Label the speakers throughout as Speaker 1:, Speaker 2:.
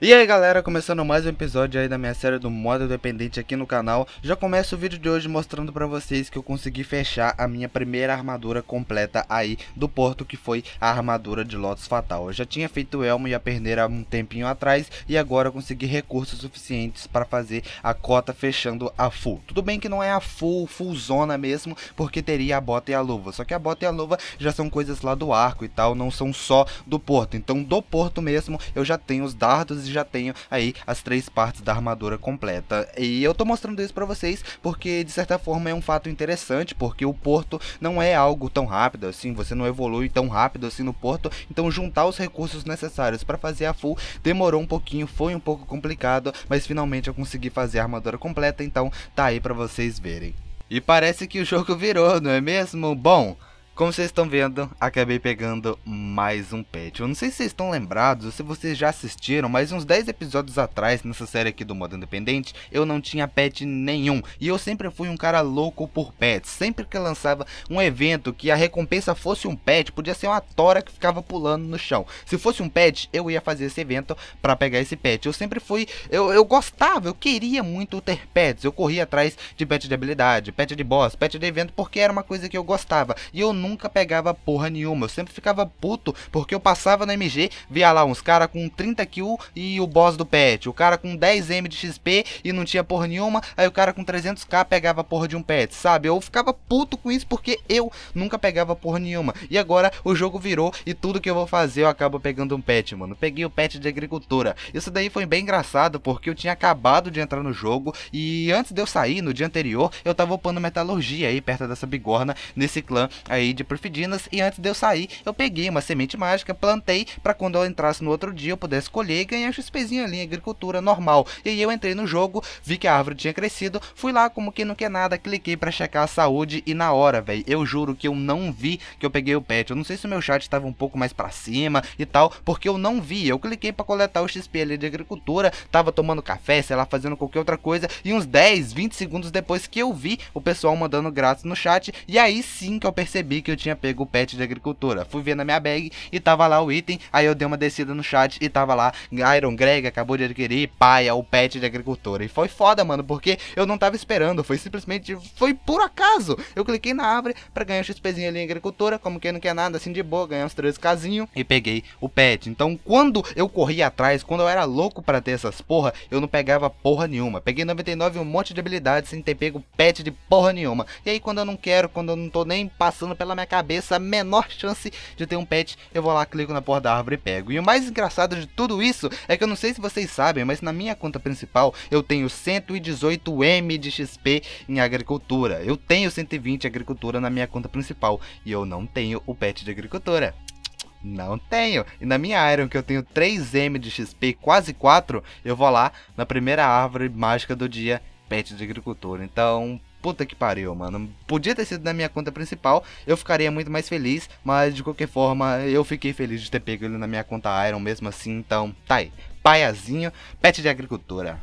Speaker 1: E aí galera, começando mais um episódio aí da minha série do modo dependente aqui no canal Já começo o vídeo de hoje mostrando pra vocês que eu consegui fechar a minha primeira armadura completa aí do porto Que foi a armadura de Lotus Fatal Eu já tinha feito o elmo e a perneira um tempinho atrás E agora consegui recursos suficientes pra fazer a cota fechando a full Tudo bem que não é a full, full zona mesmo Porque teria a bota e a luva Só que a bota e a luva já são coisas lá do arco e tal Não são só do porto Então do porto mesmo eu já tenho os dardos e já tenho aí as três partes da armadura completa. E eu tô mostrando isso para vocês porque de certa forma é um fato interessante, porque o porto não é algo tão rápido assim, você não evolui tão rápido assim no porto, então juntar os recursos necessários para fazer a full demorou um pouquinho, foi um pouco complicado, mas finalmente eu consegui fazer a armadura completa, então tá aí para vocês verem. E parece que o jogo virou, não é mesmo? Bom, como vocês estão vendo, acabei pegando mais um pet. Eu não sei se vocês estão lembrados ou se vocês já assistiram, mas uns 10 episódios atrás, nessa série aqui do Modo Independente, eu não tinha pet nenhum. E eu sempre fui um cara louco por pets. Sempre que lançava um evento que a recompensa fosse um pet, podia ser uma tora que ficava pulando no chão. Se fosse um pet, eu ia fazer esse evento para pegar esse pet. Eu sempre fui... Eu, eu gostava, eu queria muito ter pets. Eu corria atrás de pet de habilidade, pet de boss, pet de evento, porque era uma coisa que eu gostava. E eu nunca nunca pegava porra nenhuma. Eu sempre ficava puto porque eu passava na MG, via lá uns caras com 30 kill e o boss do pet. O cara com 10m de XP e não tinha porra nenhuma. Aí o cara com 300k pegava porra de um pet, sabe? Eu ficava puto com isso porque eu nunca pegava porra nenhuma. E agora o jogo virou e tudo que eu vou fazer eu acabo pegando um pet, mano. Peguei o pet de agricultura. Isso daí foi bem engraçado porque eu tinha acabado de entrar no jogo e antes de eu sair no dia anterior eu tava upando metalurgia aí perto dessa bigorna nesse clã aí de perfidinas e antes de eu sair, eu peguei uma semente mágica, plantei para quando eu entrasse no outro dia eu pudesse colher e ganhar XPzinho ali em agricultura normal. E aí eu entrei no jogo, vi que a árvore tinha crescido, fui lá como que não quer nada, cliquei para checar a saúde e na hora, velho, eu juro que eu não vi que eu peguei o pet. Eu não sei se o meu chat estava um pouco mais para cima e tal, porque eu não vi. Eu cliquei para coletar o XP ali de agricultura, tava tomando café, sei lá, fazendo qualquer outra coisa e uns 10, 20 segundos depois que eu vi o pessoal mandando grátis no chat e aí sim que eu percebi que que eu tinha pego o pet de agricultura Fui ver na minha bag e tava lá o item, aí eu dei uma descida no chat e tava lá, Iron Greg acabou de adquirir, paia, é o pet de agricultura E foi foda, mano, porque eu não tava esperando, foi simplesmente, foi por acaso. Eu cliquei na árvore pra ganhar um XPzinho ali em agricultura, como quem não quer nada, assim de boa, ganhar uns 13 casinhos e peguei o pet. Então quando eu corri atrás, quando eu era louco pra ter essas porra, eu não pegava porra nenhuma. Peguei 99 um monte de habilidades sem ter pego pet de porra nenhuma. E aí quando eu não quero, quando eu não tô nem passando pela minha cabeça, menor chance de ter um pet, eu vou lá, clico na porra da árvore e pego. E o mais engraçado de tudo isso é que eu não sei se vocês sabem, mas na minha conta principal eu tenho 118M de XP em agricultura. Eu tenho 120 agricultura na minha conta principal e eu não tenho o pet de agricultura. Não tenho. E na minha Iron, que eu tenho 3M de XP, quase 4, eu vou lá na primeira árvore mágica do dia, pet de agricultura Então, puta que pariu, mano. Podia ter sido na minha conta principal, eu ficaria muito mais feliz, mas de qualquer forma, eu fiquei feliz de ter pego ele na minha conta Iron mesmo assim, então tá aí. Paiazinho, pet de agricultura.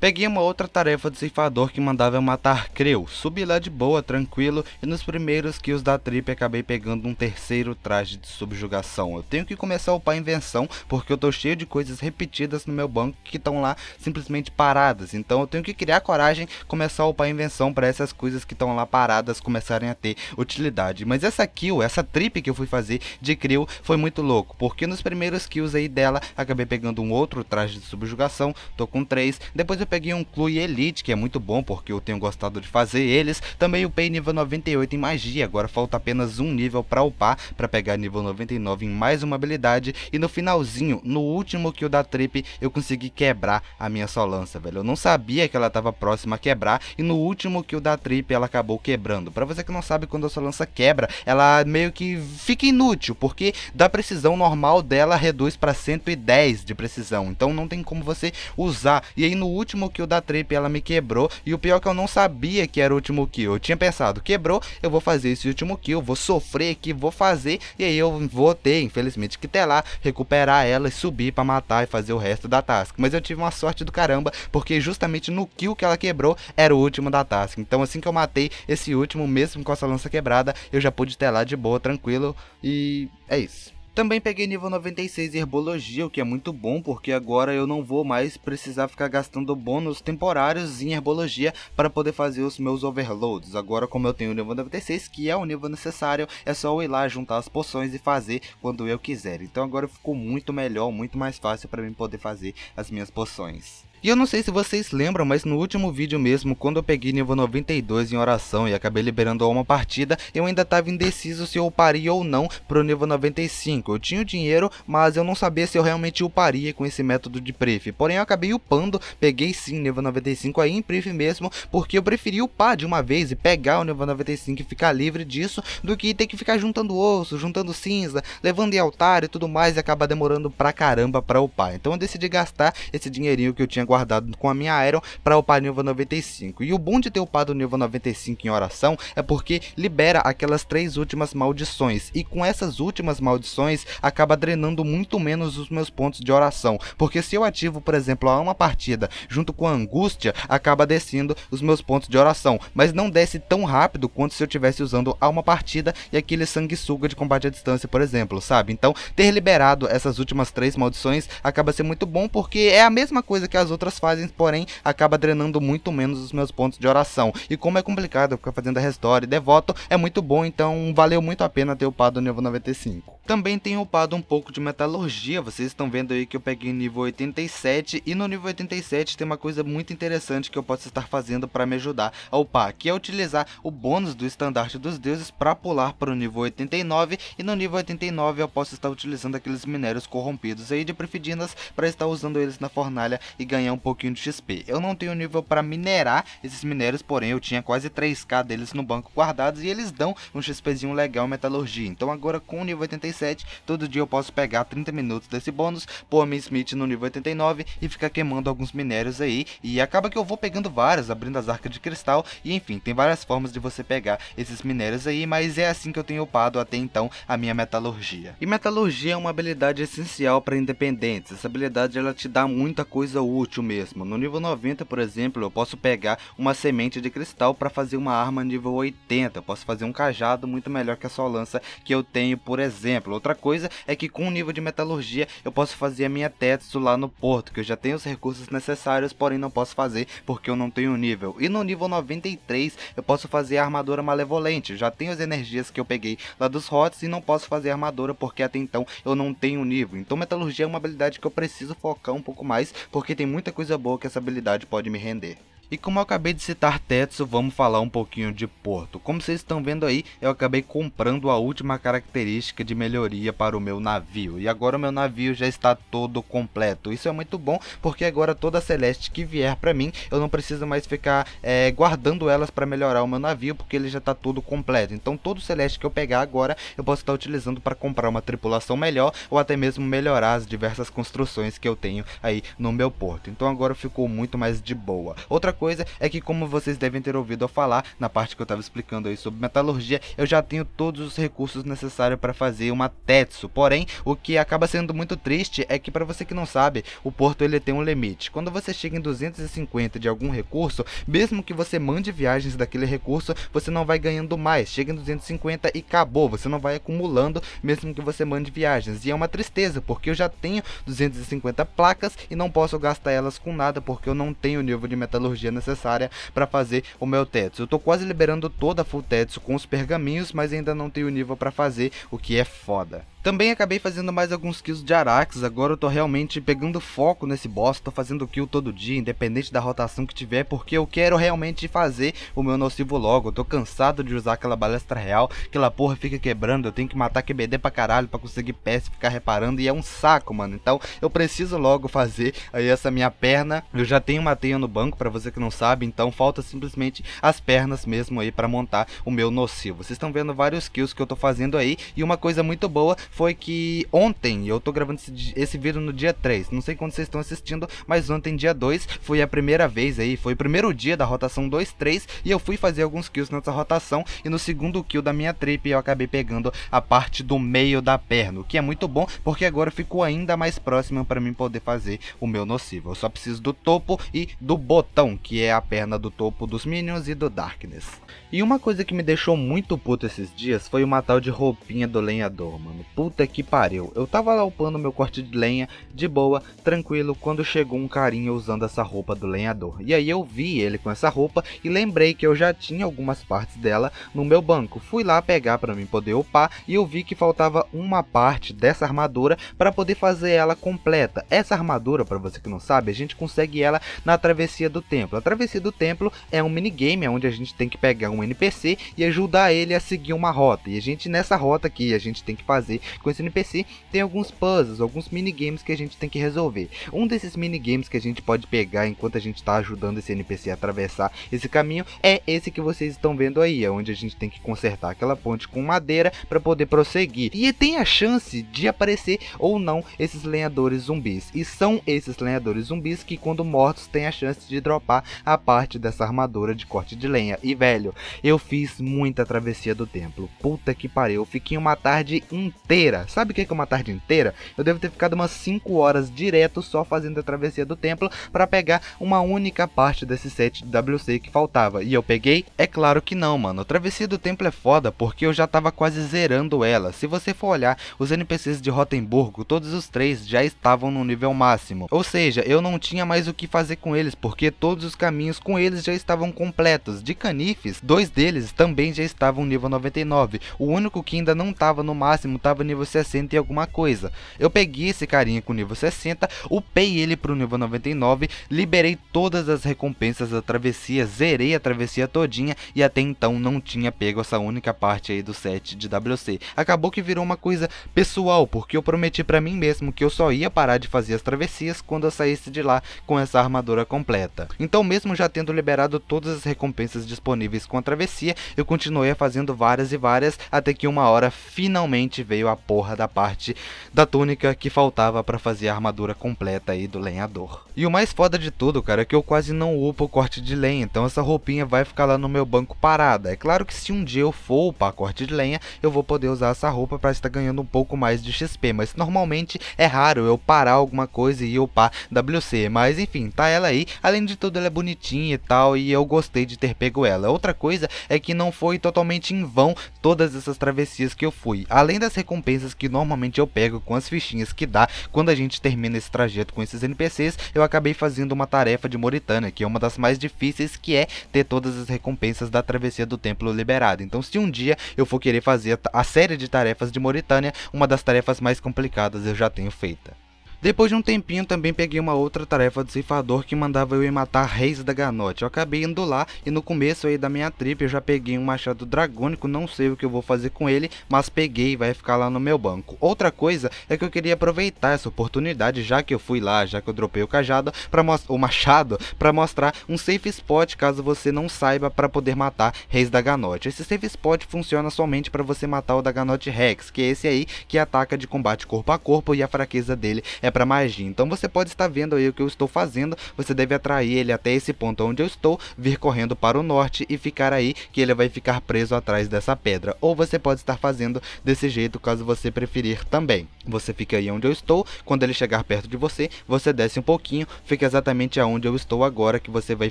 Speaker 1: Peguei uma outra tarefa do ceifador que mandava eu matar Creu. Subi lá de boa, tranquilo, e nos primeiros kills da trip acabei pegando um terceiro traje de subjugação. Eu tenho que começar a upar invenção, porque eu tô cheio de coisas repetidas no meu banco que estão lá simplesmente paradas. Então eu tenho que criar coragem, começar a upar invenção para essas coisas que estão lá paradas começarem a ter utilidade. Mas essa kill, essa trip que eu fui fazer de Creu foi muito louco, porque nos primeiros kills aí dela acabei pegando um outro traje de subjugação, tô com três, depois eu peguei um Clue Elite, que é muito bom porque eu tenho gostado de fazer eles. Também upei nível 98 em magia, agora falta apenas um nível para upar, para pegar nível 99 em mais uma habilidade. E no finalzinho, no último kill da trip, eu consegui quebrar a minha Solança, velho. Eu não sabia que ela tava próxima a quebrar e no último kill da trip ela acabou quebrando. Para você que não sabe, quando a Solança quebra, ela meio que fica inútil, porque da precisão normal dela reduz para 110 de precisão. Então não tem como você usar. E aí no último último kill da Trip, ela me quebrou. E o pior é que eu não sabia que era o último kill. Eu tinha pensado, quebrou, eu vou fazer esse último kill, vou sofrer aqui, vou fazer. E aí eu vou ter, infelizmente, que ter lá, recuperar ela e subir pra matar e fazer o resto da task. Mas eu tive uma sorte do caramba, porque justamente no kill que ela quebrou, era o último da task. Então assim que eu matei esse último, mesmo com essa lança quebrada, eu já pude ter lá de boa, tranquilo. E é isso. Também peguei nível 96 Herbologia, o que é muito bom, porque agora eu não vou mais precisar ficar gastando bônus temporários em Herbologia para poder fazer os meus overloads. Agora, como eu tenho o nível 96, que é o nível necessário, é só eu ir lá juntar as poções e fazer quando eu quiser. Então agora ficou muito melhor, muito mais fácil para mim poder fazer as minhas poções. E eu não sei se vocês lembram, mas no último vídeo mesmo, quando eu peguei nível 92 em oração e acabei liberando uma partida, eu ainda estava indeciso se eu uparia ou não pro nível 95. Eu tinha o dinheiro, mas eu não sabia se eu realmente uparia com esse método de pref. Porém, eu acabei upando, peguei sim nível 95 aí em pref mesmo, porque eu preferi upar de uma vez e pegar o nível 95 e ficar livre disso, do que ter que ficar juntando osso, juntando cinza, levando em altar e tudo mais e acabar demorando pra caramba pra upar. Então eu decidi gastar esse dinheirinho que eu tinha guardado com a minha Aeron para upar nível 95. E o bom de ter upado nível 95 em oração é porque libera aquelas três últimas maldições. E com essas últimas maldições, acaba drenando muito menos os meus pontos de oração. Porque se eu ativo, por exemplo, a uma partida junto com a angústia, acaba descendo os meus pontos de oração. Mas não desce tão rápido quanto se eu estivesse usando a uma partida e aquele sanguessuga de combate à distância, por exemplo, sabe? Então, ter liberado essas últimas três maldições acaba sendo muito bom porque é a mesma coisa que as outras outras fases, porém acaba drenando muito menos os meus pontos de oração. E como é complicado ficar fazendo a restore e devoto, é muito bom, então valeu muito a pena ter upado o nível 95. Também tenho upado um pouco de metalurgia, vocês estão vendo aí que eu peguei nível 87 e no nível 87 tem uma coisa muito interessante que eu posso estar fazendo para me ajudar a upar, que é utilizar o bônus do estandarte dos deuses para pular para o nível 89 e no nível 89 eu posso estar utilizando aqueles minérios corrompidos aí de prefidinas para estar usando eles na fornalha e ganhar um pouquinho de XP. Eu não tenho nível para minerar esses minérios, porém eu tinha quase 3k deles no banco guardados e eles dão um XPzinho legal em metalurgia, então agora com o nível 87 87. Todo dia eu posso pegar 30 minutos desse bônus, pôr Miss Smith no nível 89 e ficar queimando alguns minérios aí. E acaba que eu vou pegando várias, abrindo as arcas de cristal. E enfim, tem várias formas de você pegar esses minérios aí, mas é assim que eu tenho upado até então a minha metalurgia. E metalurgia é uma habilidade essencial para independentes. Essa habilidade ela te dá muita coisa útil mesmo. No nível 90, por exemplo, eu posso pegar uma semente de cristal para fazer uma arma nível 80. Eu posso fazer um cajado muito melhor que a sua lança que eu tenho, por exemplo exemplo. Outra coisa é que com o nível de metalurgia eu posso fazer a minha Tetsu lá no porto, que eu já tenho os recursos necessários, porém não posso fazer porque eu não tenho nível. E no nível 93 eu posso fazer a armadura malevolente, já tenho as energias que eu peguei lá dos HOTS e não posso fazer armadura porque até então eu não tenho nível. Então metalurgia é uma habilidade que eu preciso focar um pouco mais, porque tem muita coisa boa que essa habilidade pode me render. E como eu acabei de citar Tetsu, vamos falar um pouquinho de Porto. Como vocês estão vendo aí, eu acabei comprando a última característica de melhoria para o meu navio. E agora o meu navio já está todo completo. Isso é muito bom, porque agora toda Celeste que vier para mim, eu não preciso mais ficar é, guardando elas para melhorar o meu navio, porque ele já está todo completo. Então todo Celeste que eu pegar agora, eu posso estar utilizando para comprar uma tripulação melhor, ou até mesmo melhorar as diversas construções que eu tenho aí no meu porto. Então agora ficou muito mais de boa. Outra coisa é que, como vocês devem ter ouvido ao falar, na parte que eu estava explicando aí sobre metalurgia, eu já tenho todos os recursos necessários para fazer uma Tetsu. Porém, o que acaba sendo muito triste é que, para você que não sabe, o porto ele tem um limite. Quando você chega em 250 de algum recurso, mesmo que você mande viagens daquele recurso, você não vai ganhando mais. Chega em 250 e acabou. Você não vai acumulando, mesmo que você mande viagens. E é uma tristeza, porque eu já tenho 250 placas e não posso gastar elas com nada, porque eu não tenho nível de metalurgia energia necessária para fazer o meu Tetsu. Eu estou quase liberando toda a Full Tetsu com os pergaminhos, mas ainda não tenho nível para fazer, o que é foda. Também acabei fazendo mais alguns kills de Arax, agora eu tô realmente pegando foco nesse boss, tô fazendo kill todo dia, independente da rotação que tiver, porque eu quero realmente fazer o meu nocivo logo, eu tô cansado de usar aquela balestra real, aquela porra fica quebrando, eu tenho que matar QBD pra caralho pra conseguir PS ficar reparando e é um saco, mano, então eu preciso logo fazer aí essa minha perna, eu já tenho uma teia no banco, pra você que não sabe, então falta simplesmente as pernas mesmo aí pra montar o meu nocivo, vocês estão vendo vários kills que eu tô fazendo aí e uma coisa muito boa foi que ontem, eu tô gravando esse, esse, vídeo no dia 3, não sei quando vocês estão assistindo, mas ontem, dia 2, foi a primeira vez aí, foi o primeiro dia da rotação 2-3 e eu fui fazer alguns kills nessa rotação e no segundo kill da minha trip eu acabei pegando a parte do meio da perna, o que é muito bom porque agora ficou ainda mais próxima para mim poder fazer o meu nocivo. Eu só preciso do topo e do botão, que é a perna do topo dos Minions e do Darkness. E uma coisa que me deixou muito puto esses dias foi uma tal de roupinha do lenhador, mano. Puta que pariu. Eu tava upando meu corte de lenha, de boa, tranquilo, quando chegou um carinha usando essa roupa do lenhador. E aí eu vi ele com essa roupa e lembrei que eu já tinha algumas partes dela no meu banco. Fui lá pegar para mim poder upar e eu vi que faltava uma parte dessa armadura para poder fazer ela completa. Essa armadura, para você que não sabe, a gente consegue ela na travessia do templo. A travessia do templo é um minigame é onde a gente tem que pegar um um NPC e ajudar ele a seguir uma rota. E a gente, nessa rota que a gente tem que fazer com esse NPC, tem alguns puzzles, alguns minigames que a gente tem que resolver. Um desses minigames que a gente pode pegar enquanto a gente está ajudando esse NPC a atravessar esse caminho é esse que vocês estão vendo aí, é onde a gente tem que consertar aquela ponte com madeira para poder prosseguir. E tem a chance de aparecer ou não esses lenhadores zumbis. E são esses lenhadores zumbis que, quando mortos, tem a chance de dropar a parte dessa armadura de corte de lenha. E velho, eu fiz muita travessia do templo. Puta que pariu, eu fiquei uma tarde inteira. Sabe o que é, é uma tarde inteira? Eu devo ter ficado umas 5 horas direto só fazendo a travessia do templo para pegar uma única parte desse set de WC que faltava. E eu peguei? É claro que não, mano. A travessia do templo é foda porque eu já tava quase zerando ela. Se você for olhar, os NPCs de Rotemburgo, todos os três já estavam no nível máximo. Ou seja, eu não tinha mais o que fazer com eles porque todos os caminhos com eles já estavam completos. De Canifes, dois Dois deles também já estavam nível 99. O único que ainda não estava no máximo estava nível 60 e alguma coisa. Eu peguei esse carinha com nível 60, upei ele pro nível 99, liberei todas as recompensas da travessia, zerei a travessia todinha e até então não tinha pego essa única parte aí do set de WC. Acabou que virou uma coisa pessoal, porque eu prometi para mim mesmo que eu só ia parar de fazer as travessias quando eu saísse de lá com essa armadura completa. Então mesmo já tendo liberado todas as recompensas disponíveis contra travessia, eu continuei fazendo várias e várias, até que uma hora finalmente veio a porra da parte da túnica que faltava para fazer a armadura completa aí do lenhador. E o mais foda de tudo, cara, é que eu quase não upo o corte de lenha, então essa roupinha vai ficar lá no meu banco parada. É claro que se um dia eu for upar corte de lenha, eu vou poder usar essa roupa para estar ganhando um pouco mais de XP, mas normalmente é raro eu parar alguma coisa e upar WC, mas enfim, tá ela aí. Além de tudo, ela é bonitinha e tal, e eu gostei de ter pego ela. Outra coisa coisa é que não foi totalmente em vão todas essas travessias que eu fui. Além das recompensas que normalmente eu pego com as fichinhas que dá quando a gente termina esse trajeto com esses NPCs, eu acabei fazendo uma tarefa de Mauritânia, que é uma das mais difíceis, que é ter todas as recompensas da travessia do templo liberada. Então se um dia eu for querer fazer a série de tarefas de Moritânia, uma das tarefas mais complicadas eu já tenho feita. Depois de um tempinho também peguei uma outra tarefa do ceifador que mandava eu ir matar reis da ganote. Eu acabei indo lá e no começo aí da minha trip eu já peguei um machado dragônico, não sei o que eu vou fazer com ele, mas peguei e vai ficar lá no meu banco. Outra coisa é que eu queria aproveitar essa oportunidade, já que eu fui lá, já que eu dropei o cajado, para o machado, para mostrar um safe spot caso você não saiba para poder matar reis da ganote. Esse safe spot funciona somente para você matar o da ganote Rex, que é esse aí que ataca de combate corpo a corpo e a fraqueza dele é é para magia. Então você pode estar vendo aí o que eu estou fazendo, você deve atrair ele até esse ponto onde eu estou, vir correndo para o norte e ficar aí que ele vai ficar preso atrás dessa pedra. Ou você pode estar fazendo desse jeito caso você preferir também. Você fica aí onde eu estou, quando ele chegar perto de você, você desce um pouquinho, fica exatamente aonde eu estou agora que você vai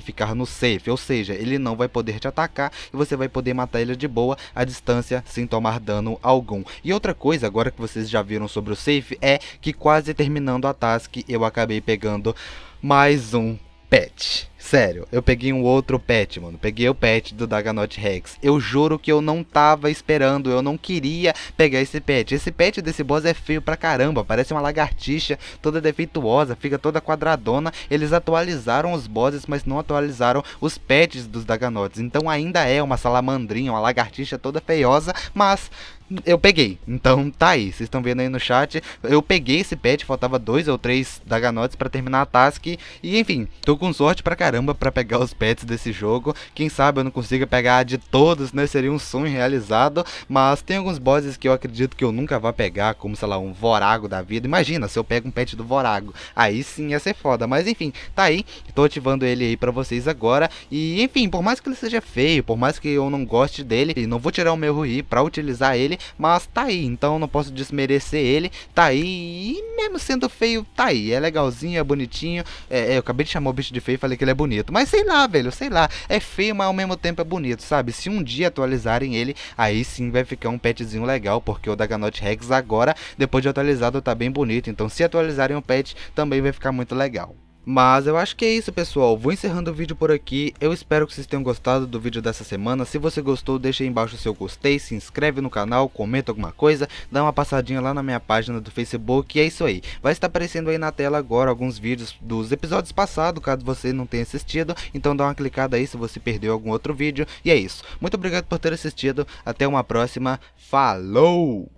Speaker 1: ficar no safe, ou seja, ele não vai poder te atacar e você vai poder matar ele de boa a distância sem tomar dano algum. E outra coisa agora que vocês já viram sobre o safe é que quase terminou terminando a task, eu acabei pegando mais um pet. Sério, eu peguei um outro pet, mano. Peguei o pet do Daganot Rex. Eu juro que eu não tava esperando, eu não queria pegar esse pet. Esse pet desse boss é feio pra caramba, parece uma lagartixa, toda defeituosa, fica toda quadradona. Eles atualizaram os bosses, mas não atualizaram os pets dos Daganotes. Então ainda é uma salamandrinha, uma lagartixa toda feiosa, mas eu peguei. Então tá aí, vocês estão vendo aí no chat. Eu peguei esse pet, faltava dois ou três Daganotes para terminar a task. E enfim, tô com sorte pra caramba caramba para pegar os pets desse jogo. Quem sabe eu não consiga pegar de todos, né? Seria um sonho realizado. Mas tem alguns bosses que eu acredito que eu nunca vá pegar, como, sei lá, um Vorago da vida. Imagina se eu pego um pet do Vorago. Aí sim ia ser foda. Mas enfim, tá aí. Tô ativando ele aí pra vocês agora. E enfim, por mais que ele seja feio, por mais que eu não goste dele, não vou tirar o meu Rui pra utilizar ele. Mas tá aí, então não posso desmerecer ele. Tá aí. E mesmo sendo feio, tá aí. É legalzinho, é bonitinho. É, é, eu acabei de chamar o bicho de feio falei que ele é bonito. Mas sei lá, velho, sei lá. É feio, mas ao mesmo tempo é bonito, sabe? Se um dia atualizarem ele, aí sim vai ficar um petzinho legal, porque o da Ganote Rex agora, depois de atualizado, tá bem bonito. Então se atualizarem o pet, também vai ficar muito legal. Mas eu acho que é isso pessoal, vou encerrando o vídeo por aqui, eu espero que vocês tenham gostado do vídeo dessa semana, se você gostou deixa aí embaixo o seu gostei, se inscreve no canal, comenta alguma coisa, dá uma passadinha lá na minha página do Facebook e é isso aí. Vai estar aparecendo aí na tela agora alguns vídeos dos episódios passados, caso você não tenha assistido, então dá uma clicada aí se você perdeu algum outro vídeo e é isso. Muito obrigado por ter assistido, até uma próxima, falou!